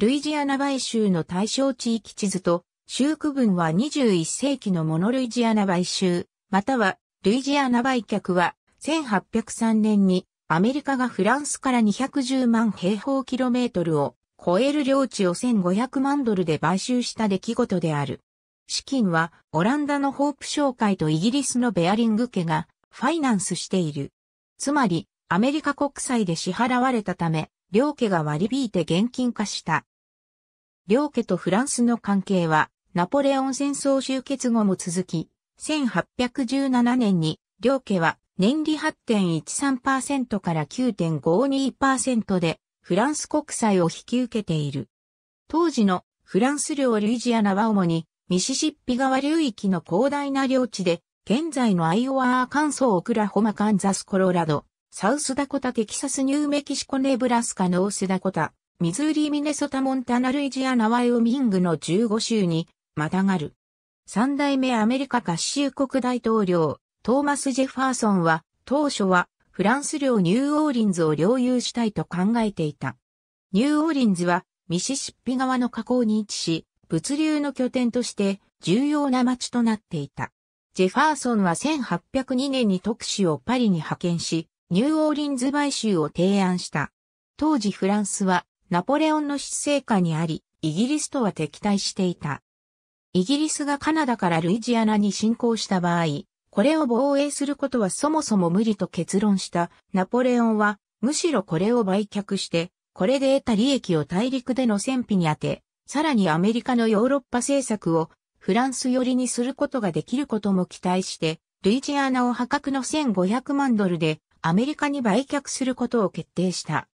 ルイジアナ買収の対象地域地図と、州区分は21世紀のモノルイジアナ買収、またはルイジアナ売却は1803年にアメリカがフランスから210万平方キロメートルを超える領地を1500万ドルで買収した出来事である。資金はオランダのホープ商会とイギリスのベアリング家がファイナンスしている。つまりアメリカ国債で支払われたため両家が割り引いて現金化した。両家とフランスの関係は、ナポレオン戦争終結後も続き、1817年に、両家は年利8.13%から9.52%で、フランス国債を引き受けている。当時のフランス領ルイジアナは主にミシシッピ川流域の広大な領地で、現在のアイオワアーカンソーオクラホマカンザスコロラド、サウスダコタ、テキサス、ニューメキシコ、ネブラスカ、ノースダコタ、ミズーリ、ミネソタ、モンタナ、ルイジアナ、ワイオミングの15州に、またがる。三代目アメリカ合衆国大統領、トーマス・ジェファーソンは、当初は、フランス領ニューオーリンズを領有したいと考えていた。ニューオーリンズは、ミシシッピ川の河口に位置し、物流の拠点として重要な町となっていた。ジェファーソンは1802年に特使をパリに派遣し、ニューオーリンズ買収を提案した。当時フランスはナポレオンの失勢下にあり、イギリスとは敵対していた。イギリスがカナダからルイジアナに侵攻した場合、これを防衛することはそもそも無理と結論したナポレオンは、むしろこれを売却して、これで得た利益を大陸での戦費に当て、さらにアメリカのヨーロッパ政策をフランス寄りにすることができることも期待して、ルイジアナを破格の1500万ドルでアメリカに売却することを決定した。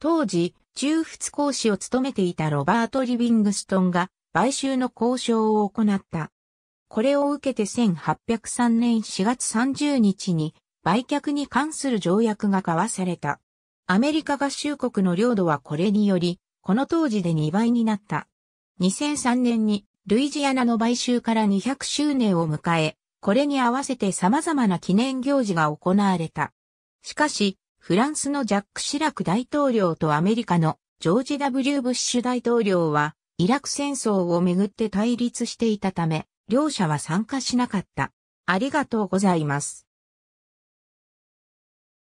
当時、中仏講師を務めていたロバート・リビングストンが買収の交渉を行った。これを受けて1803年4月30日に売却に関する条約が交わされた。アメリカ合衆国の領土はこれにより、この当時で2倍になった。2003年にルイジアナの買収から200周年を迎え、これに合わせて様々な記念行事が行われた。しかし、フランスのジャック・シラク大統領とアメリカのジョージ・ W・ ブッシュ大統領は、イラク戦争をめぐって対立していたため、両者は参加しなかった。ありがとうございます。